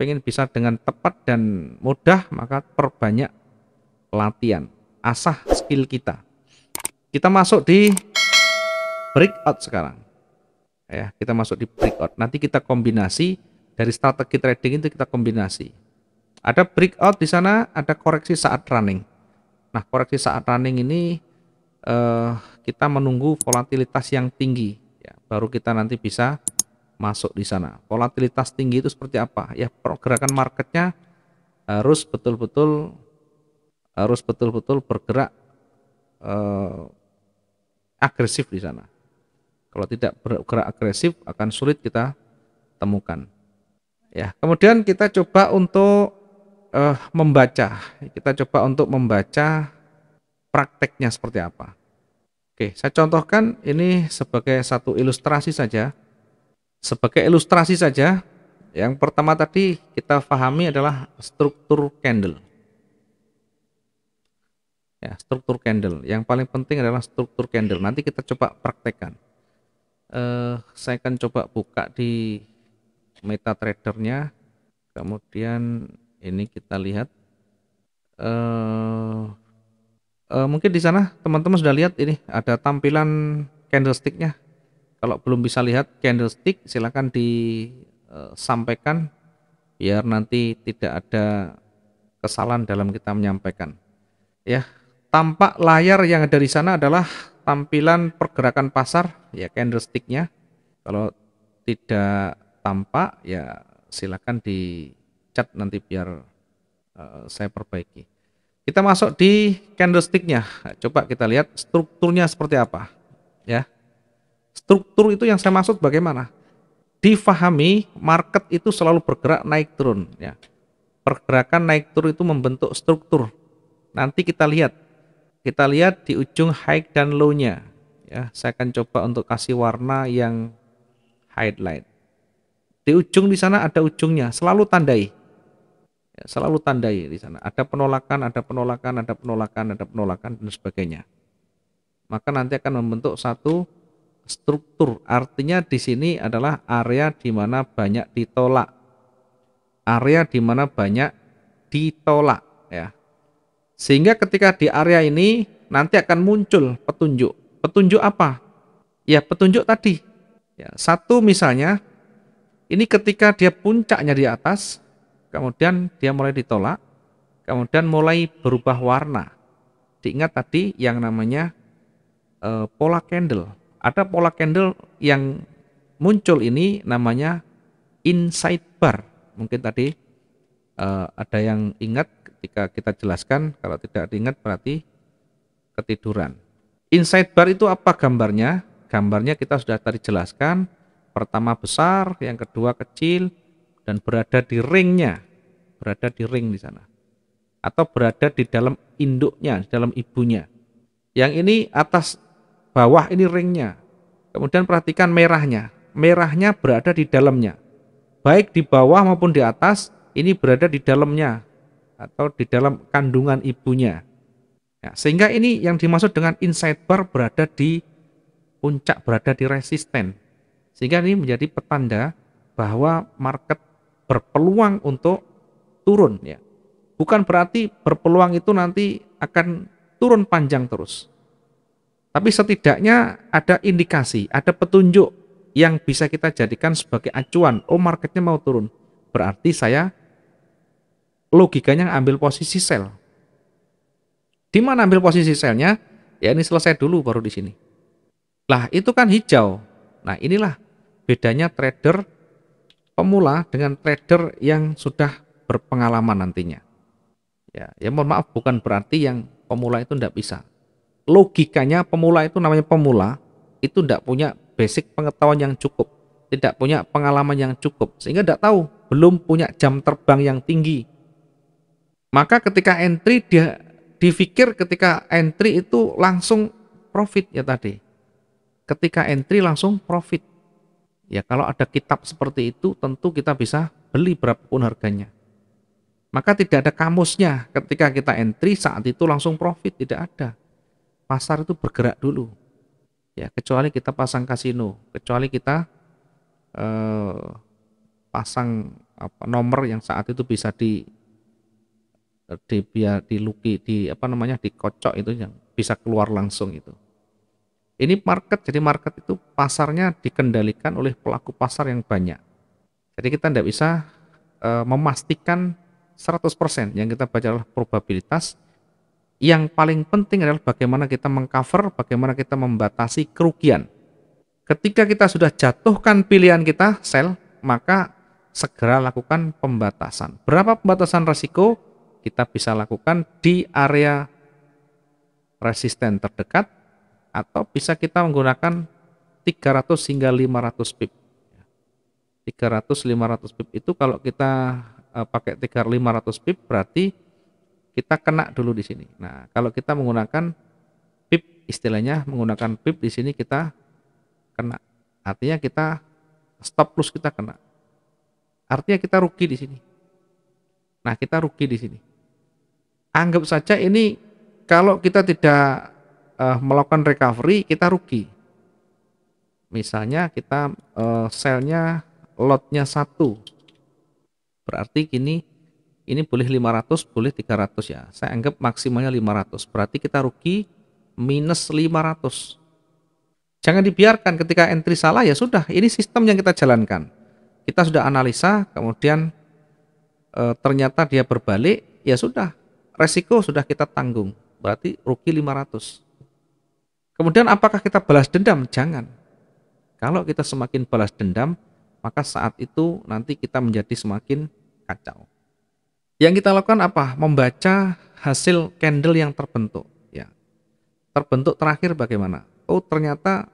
pengen bisa dengan tepat dan mudah maka perbanyak latihan asah skill kita kita masuk di breakout sekarang ya kita masuk di breakout nanti kita kombinasi dari strategi trading itu kita kombinasi ada breakout di sana ada koreksi saat running nah koreksi saat running ini eh, kita menunggu volatilitas yang tinggi ya, baru kita nanti bisa masuk di sana. Volatilitas tinggi itu seperti apa? Ya pergerakan marketnya harus betul-betul harus betul-betul bergerak eh, agresif di sana. Kalau tidak bergerak agresif akan sulit kita temukan. Ya, kemudian kita coba untuk eh, membaca. Kita coba untuk membaca prakteknya seperti apa. Oke, saya contohkan ini sebagai satu ilustrasi saja sebagai ilustrasi saja, yang pertama tadi kita pahami adalah struktur candle. Ya, struktur candle. Yang paling penting adalah struktur candle. Nanti kita coba praktekkan. Eh, saya akan coba buka di meta MetaTradernya. Kemudian ini kita lihat. Eh, eh, mungkin di sana teman-teman sudah lihat ini ada tampilan candlesticknya kalau belum bisa lihat candlestick silahkan disampaikan eh, biar nanti tidak ada kesalahan dalam kita menyampaikan. Ya, tampak layar yang ada di sana adalah tampilan pergerakan pasar ya candlesticknya. Kalau tidak tampak ya silakan dicat nanti biar uh, saya perbaiki. Kita masuk di candlesticknya. Coba kita lihat strukturnya seperti apa. Ya. Struktur itu yang saya maksud bagaimana? Difahami market itu selalu bergerak naik turun ya. Pergerakan naik turun itu membentuk struktur. Nanti kita lihat. Kita lihat di ujung high dan low-nya ya. Saya akan coba untuk kasih warna yang highlight. Di ujung di sana ada ujungnya, selalu tandai. Ya, selalu tandai di sana. Ada penolakan, ada penolakan, ada penolakan, ada penolakan dan sebagainya. Maka nanti akan membentuk satu struktur. Artinya di sini adalah area di mana banyak ditolak. Area di mana banyak ditolak ya. Sehingga ketika di area ini nanti akan muncul petunjuk. Petunjuk apa? Ya, petunjuk tadi. Ya, satu misalnya ini ketika dia puncaknya di atas, kemudian dia mulai ditolak, kemudian mulai berubah warna. Diingat tadi yang namanya e, pola candle ada pola candle yang muncul ini namanya inside bar. Mungkin tadi uh, ada yang ingat ketika kita jelaskan, kalau tidak diingat berarti ketiduran. Inside bar itu apa gambarnya? Gambarnya kita sudah tadi jelaskan, pertama besar, yang kedua kecil, dan berada di ringnya, berada di ring di sana. Atau berada di dalam induknya, dalam ibunya. Yang ini atas bawah ini ringnya. Kemudian perhatikan merahnya. Merahnya berada di dalamnya. Baik di bawah maupun di atas, ini berada di dalamnya atau di dalam kandungan ibunya. Ya, sehingga ini yang dimaksud dengan inside bar berada di puncak, berada di resisten. Sehingga ini menjadi petanda bahwa market berpeluang untuk turun. Ya. Bukan berarti berpeluang itu nanti akan turun panjang terus. Tapi setidaknya ada indikasi, ada petunjuk yang bisa kita jadikan sebagai acuan. Oh marketnya mau turun, berarti saya logikanya ambil posisi sell. Di mana ambil posisi sellnya? Ya ini selesai dulu baru di sini. Lah itu kan hijau. Nah inilah bedanya trader pemula dengan trader yang sudah berpengalaman nantinya. Ya, ya mohon maaf bukan berarti yang pemula itu tidak bisa logikanya pemula itu namanya pemula itu tidak punya basic pengetahuan yang cukup, tidak punya pengalaman yang cukup, sehingga tidak tahu, belum punya jam terbang yang tinggi. Maka ketika entry dia difikir ketika entry itu langsung profit ya tadi. Ketika entry langsung profit. Ya kalau ada kitab seperti itu tentu kita bisa beli berapapun harganya. Maka tidak ada kamusnya ketika kita entry saat itu langsung profit, tidak ada pasar itu bergerak dulu. Ya, kecuali kita pasang kasino, kecuali kita eh, pasang apa, nomor yang saat itu bisa di di biar diluki di apa namanya dikocok itu yang bisa keluar langsung itu. Ini market, jadi market itu pasarnya dikendalikan oleh pelaku pasar yang banyak. Jadi kita tidak bisa e, memastikan 100% yang kita baca adalah probabilitas, yang paling penting adalah bagaimana kita mengcover, bagaimana kita membatasi kerugian. Ketika kita sudah jatuhkan pilihan kita, sell, maka segera lakukan pembatasan. Berapa pembatasan resiko kita bisa lakukan di area resisten terdekat atau bisa kita menggunakan 300 hingga 500 pip. 300 500 pip itu kalau kita eh, pakai 300 500 pip berarti kita kena dulu di sini. Nah, kalau kita menggunakan pip istilahnya menggunakan pip di sini kita kena. Artinya kita stop plus kita kena. Artinya kita rugi di sini. Nah, kita rugi di sini. Anggap saja ini kalau kita tidak uh, melakukan recovery kita rugi. Misalnya kita uh, selnya lotnya satu, berarti kini ini boleh 500 boleh 300 ya saya anggap maksimalnya 500 berarti kita rugi minus 500 jangan dibiarkan ketika entry salah ya sudah ini sistem yang kita jalankan kita sudah analisa kemudian e, ternyata dia berbalik ya sudah resiko sudah kita tanggung berarti rugi 500 kemudian apakah kita balas dendam jangan kalau kita semakin balas dendam maka saat itu nanti kita menjadi semakin kacau yang kita lakukan apa? Membaca hasil candle yang terbentuk. Ya. Terbentuk terakhir bagaimana? Oh ternyata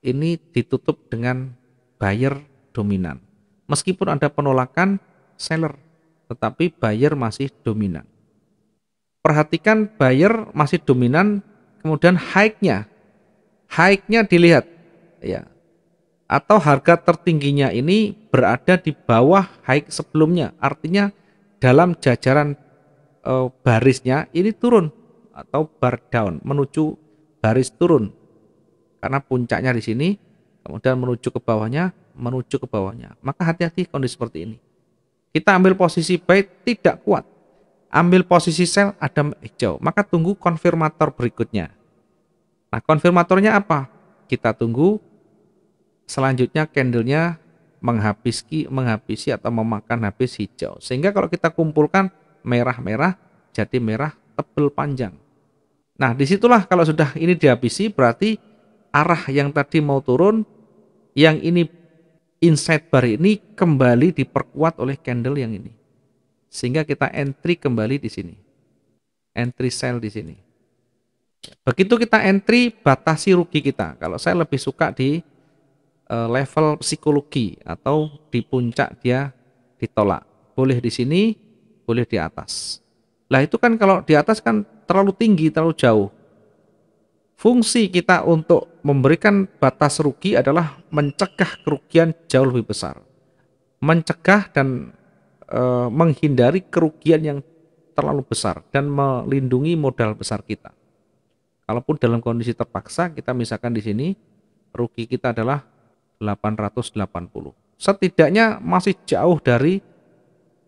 ini ditutup dengan buyer dominan. Meskipun ada penolakan seller, tetapi buyer masih dominan. Perhatikan buyer masih dominan, kemudian high-nya. High-nya dilihat. Ya. Atau harga tertingginya ini berada di bawah high sebelumnya. Artinya dalam jajaran uh, barisnya ini turun atau bar down menuju baris turun karena puncaknya di sini kemudian menuju ke bawahnya menuju ke bawahnya maka hati-hati kondisi seperti ini kita ambil posisi buy tidak kuat ambil posisi sell ada hijau maka tunggu konfirmator berikutnya nah konfirmatornya apa kita tunggu selanjutnya candlenya menghabiski, menghabisi atau memakan habis hijau. Sehingga kalau kita kumpulkan merah-merah jadi merah tebel panjang. Nah, disitulah kalau sudah ini dihabisi berarti arah yang tadi mau turun yang ini inside bar ini kembali diperkuat oleh candle yang ini. Sehingga kita entry kembali di sini. Entry sell di sini. Begitu kita entry batasi rugi kita. Kalau saya lebih suka di Eh, level psikologi atau di puncak dia ditolak. Boleh di sini, boleh di atas. Lah itu kan kalau di atas kan terlalu tinggi, terlalu jauh. Fungsi kita untuk memberikan batas rugi adalah mencegah kerugian jauh lebih besar. Mencegah dan e, menghindari kerugian yang terlalu besar dan melindungi modal besar kita. Kalaupun dalam kondisi terpaksa kita misalkan di sini rugi kita adalah 880. Setidaknya masih jauh dari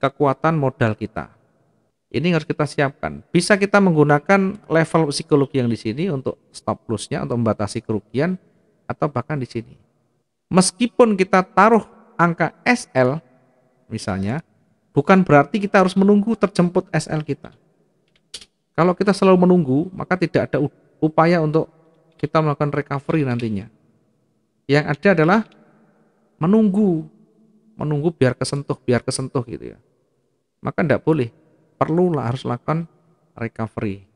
kekuatan modal kita. Ini harus kita siapkan. Bisa kita menggunakan level psikologi yang di sini untuk stop lossnya, untuk membatasi kerugian, atau bahkan di sini. Meskipun kita taruh angka SL, misalnya, bukan berarti kita harus menunggu terjemput SL kita. Kalau kita selalu menunggu, maka tidak ada upaya untuk kita melakukan recovery nantinya. Yang ada adalah menunggu, menunggu biar kesentuh, biar kesentuh gitu ya. Maka tidak boleh, perlulah harus lakukan recovery.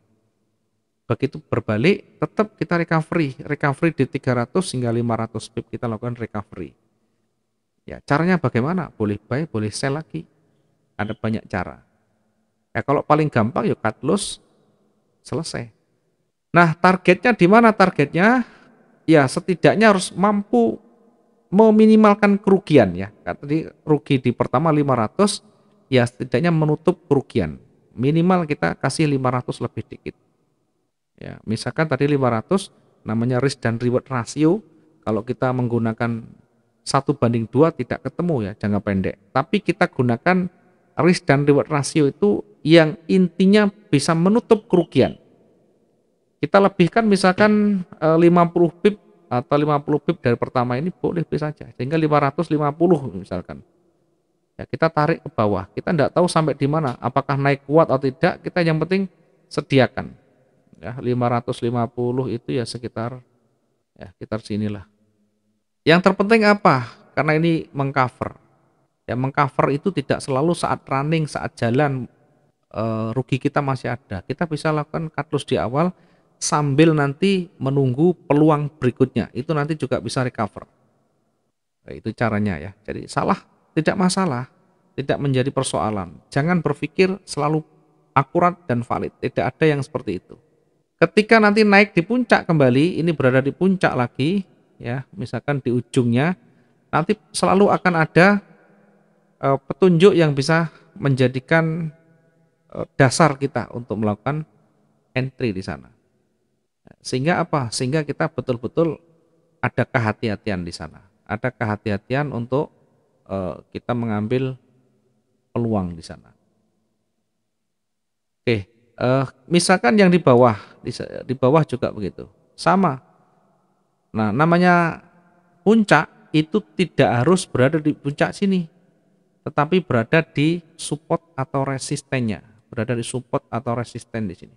Begitu berbalik, tetap kita recovery, recovery di 300 hingga 500 pip kita lakukan recovery. Ya, caranya bagaimana? Boleh buy, boleh sell lagi. Ada banyak cara. Ya, kalau paling gampang yuk ya cut loss, selesai. Nah, targetnya di mana targetnya? ya setidaknya harus mampu meminimalkan kerugian ya. Tadi rugi di pertama 500 ya setidaknya menutup kerugian. Minimal kita kasih 500 lebih dikit. Ya, misalkan tadi 500 namanya risk dan reward ratio kalau kita menggunakan satu banding dua tidak ketemu ya jangka pendek. Tapi kita gunakan risk dan reward ratio itu yang intinya bisa menutup kerugian kita lebihkan misalkan 50 eh, pip atau 50 pip dari pertama ini boleh bisa saja sehingga 550 misalkan ya kita tarik ke bawah kita tidak tahu sampai di mana apakah naik kuat atau tidak kita yang penting sediakan ya 550 itu ya sekitar ya sekitar sinilah yang terpenting apa karena ini mengcover ya mengcover itu tidak selalu saat running saat jalan e, rugi kita masih ada kita bisa lakukan cut loss di awal sambil nanti menunggu peluang berikutnya. Itu nanti juga bisa recover. Nah, itu caranya ya. Jadi salah tidak masalah, tidak menjadi persoalan. Jangan berpikir selalu akurat dan valid. Tidak ada yang seperti itu. Ketika nanti naik di puncak kembali, ini berada di puncak lagi, ya, misalkan di ujungnya, nanti selalu akan ada e, petunjuk yang bisa menjadikan e, dasar kita untuk melakukan entry di sana. Sehingga apa? Sehingga kita betul-betul ada kehati-hatian di sana. Ada kehati-hatian untuk uh, kita mengambil peluang di sana. Oke, uh, misalkan yang di bawah, di, di bawah juga begitu. Sama. Nah, namanya puncak itu tidak harus berada di puncak sini, tetapi berada di support atau resistennya, berada di support atau resisten di sini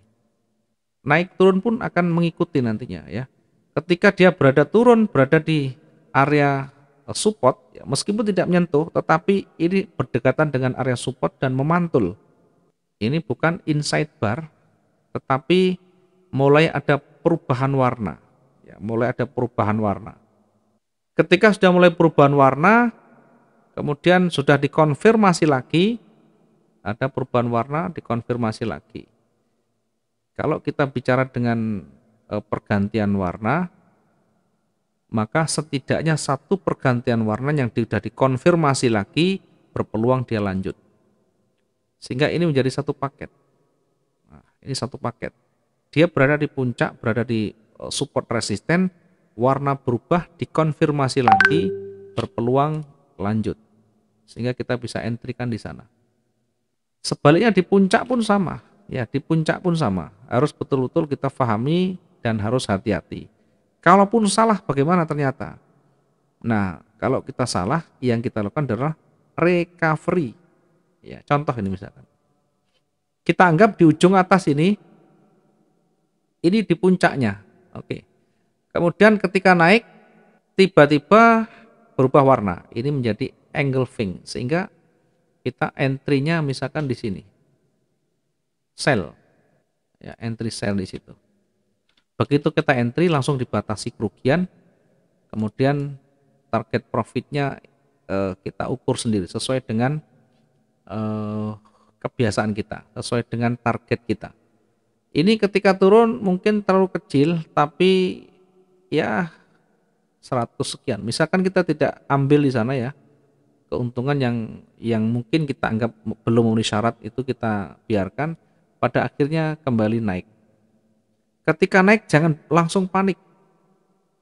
naik turun pun akan mengikuti nantinya ya. Ketika dia berada turun, berada di area eh, support, ya, meskipun tidak menyentuh, tetapi ini berdekatan dengan area support dan memantul. Ini bukan inside bar, tetapi mulai ada perubahan warna. Ya, mulai ada perubahan warna. Ketika sudah mulai perubahan warna, kemudian sudah dikonfirmasi lagi, ada perubahan warna dikonfirmasi lagi. Kalau kita bicara dengan e, pergantian warna, maka setidaknya satu pergantian warna yang sudah dikonfirmasi lagi berpeluang dia lanjut. Sehingga ini menjadi satu paket. Nah, ini satu paket. Dia berada di puncak, berada di e, support resisten, warna berubah, dikonfirmasi lagi, berpeluang lanjut. Sehingga kita bisa entrikan di sana. Sebaliknya di puncak pun sama Ya, di puncak pun sama. Harus betul-betul kita fahami dan harus hati-hati. Kalaupun salah bagaimana ternyata? Nah, kalau kita salah yang kita lakukan adalah recovery. Ya, contoh ini misalkan. Kita anggap di ujung atas ini ini di puncaknya. Oke. Kemudian ketika naik tiba-tiba berubah warna. Ini menjadi angle fing sehingga kita entry-nya misalkan di sini sel ya entry sel di situ begitu kita entry langsung dibatasi kerugian kemudian target profitnya eh, kita ukur sendiri sesuai dengan eh, kebiasaan kita sesuai dengan target kita ini ketika turun mungkin terlalu kecil tapi ya 100 sekian misalkan kita tidak ambil di sana ya keuntungan yang yang mungkin kita anggap belum memenuhi syarat itu kita biarkan pada akhirnya kembali naik. Ketika naik jangan langsung panik.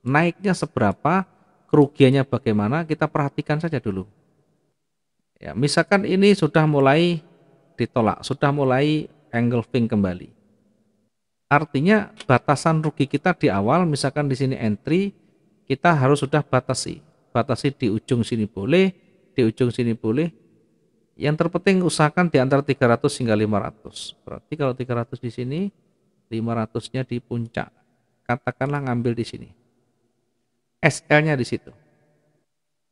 Naiknya seberapa, kerugiannya bagaimana, kita perhatikan saja dulu. Ya, misalkan ini sudah mulai ditolak, sudah mulai engulfing kembali. Artinya batasan rugi kita di awal, misalkan di sini entry, kita harus sudah batasi. Batasi di ujung sini boleh, di ujung sini boleh, yang terpenting usahakan di antara 300 hingga 500. Berarti kalau 300 di sini, 500-nya di puncak. Katakanlah ngambil di sini. SL-nya di situ.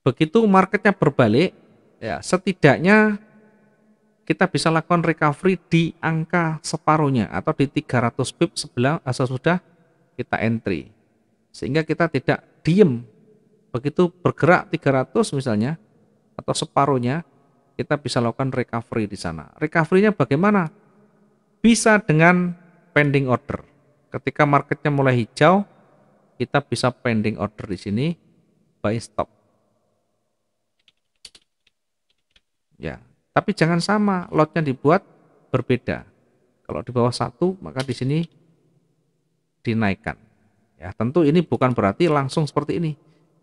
Begitu marketnya berbalik, ya setidaknya kita bisa lakukan recovery di angka separuhnya atau di 300 pip sebelah asal eh, sudah kita entry. Sehingga kita tidak diem. Begitu bergerak 300 misalnya atau separuhnya, kita bisa lakukan recovery di sana. Recovery-nya bagaimana? Bisa dengan pending order. Ketika marketnya mulai hijau, kita bisa pending order di sini buy stop. Ya, tapi jangan sama, lotnya dibuat berbeda. Kalau di bawah satu, maka di sini dinaikkan. Ya, tentu ini bukan berarti langsung seperti ini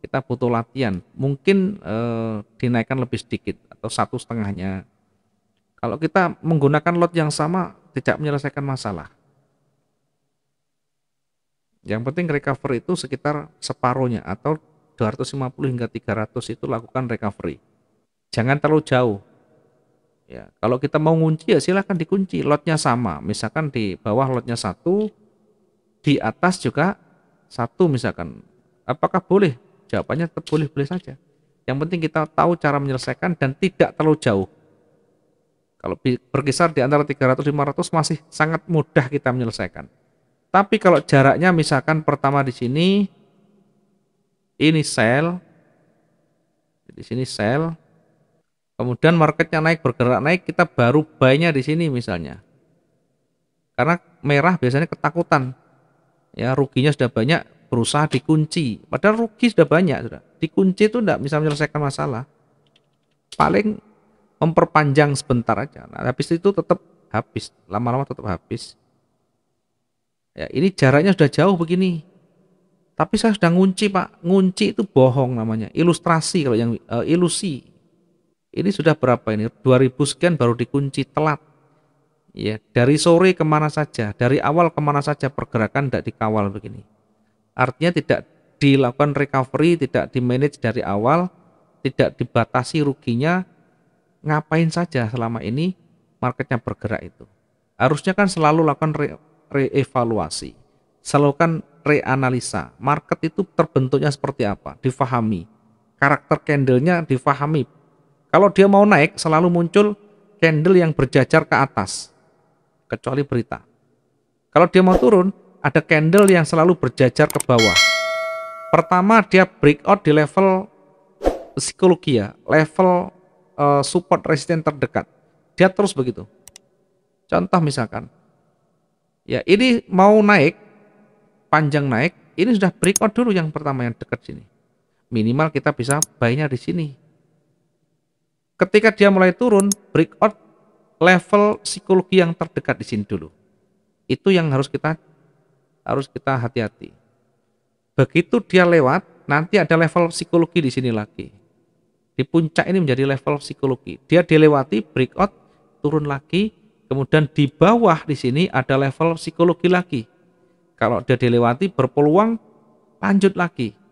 kita butuh latihan mungkin eh, dinaikkan lebih sedikit atau satu setengahnya kalau kita menggunakan lot yang sama tidak menyelesaikan masalah yang penting recover itu sekitar separuhnya atau 250 hingga 300 itu lakukan recovery. Jangan terlalu jauh. Ya, kalau kita mau ngunci ya silahkan dikunci. Lotnya sama, misalkan di bawah lotnya satu, di atas juga satu misalkan. Apakah boleh jawabannya boleh-boleh saja. Yang penting kita tahu cara menyelesaikan dan tidak terlalu jauh. Kalau berkisar di antara 300-500 masih sangat mudah kita menyelesaikan. Tapi kalau jaraknya misalkan pertama di sini, ini sel, di sini sel, kemudian marketnya naik, bergerak naik, kita baru buy-nya di sini misalnya. Karena merah biasanya ketakutan, ya ruginya sudah banyak, berusaha dikunci. Padahal rugi sudah banyak sudah. Dikunci itu tidak bisa menyelesaikan masalah. Paling memperpanjang sebentar aja. Nah, habis itu tetap habis, lama-lama tetap habis. Ya, ini jaraknya sudah jauh begini. Tapi saya sudah ngunci, Pak. Ngunci itu bohong namanya. Ilustrasi kalau yang uh, ilusi. Ini sudah berapa ini? 2000 sekian baru dikunci telat. Ya, dari sore kemana saja, dari awal kemana saja pergerakan tidak dikawal begini. Artinya tidak dilakukan recovery, tidak di manage dari awal, tidak dibatasi ruginya, ngapain saja selama ini marketnya bergerak itu. Harusnya kan selalu lakukan re reevaluasi, selalu kan reanalisa. Market itu terbentuknya seperti apa, difahami. Karakter candlenya difahami. Kalau dia mau naik, selalu muncul candle yang berjajar ke atas, kecuali berita. Kalau dia mau turun, ada candle yang selalu berjajar ke bawah. Pertama dia breakout di level psikologi ya, level uh, support resisten terdekat. Dia terus begitu. Contoh misalkan, ya ini mau naik, panjang naik, ini sudah breakout dulu yang pertama yang dekat sini. Minimal kita bisa buy di sini. Ketika dia mulai turun, breakout level psikologi yang terdekat di sini dulu. Itu yang harus kita harus kita hati-hati. Begitu dia lewat, nanti ada level psikologi di sini lagi. Di puncak ini menjadi level psikologi. Dia dilewati, breakout, turun lagi, kemudian di bawah di sini ada level psikologi lagi. Kalau dia dilewati berpeluang lanjut lagi.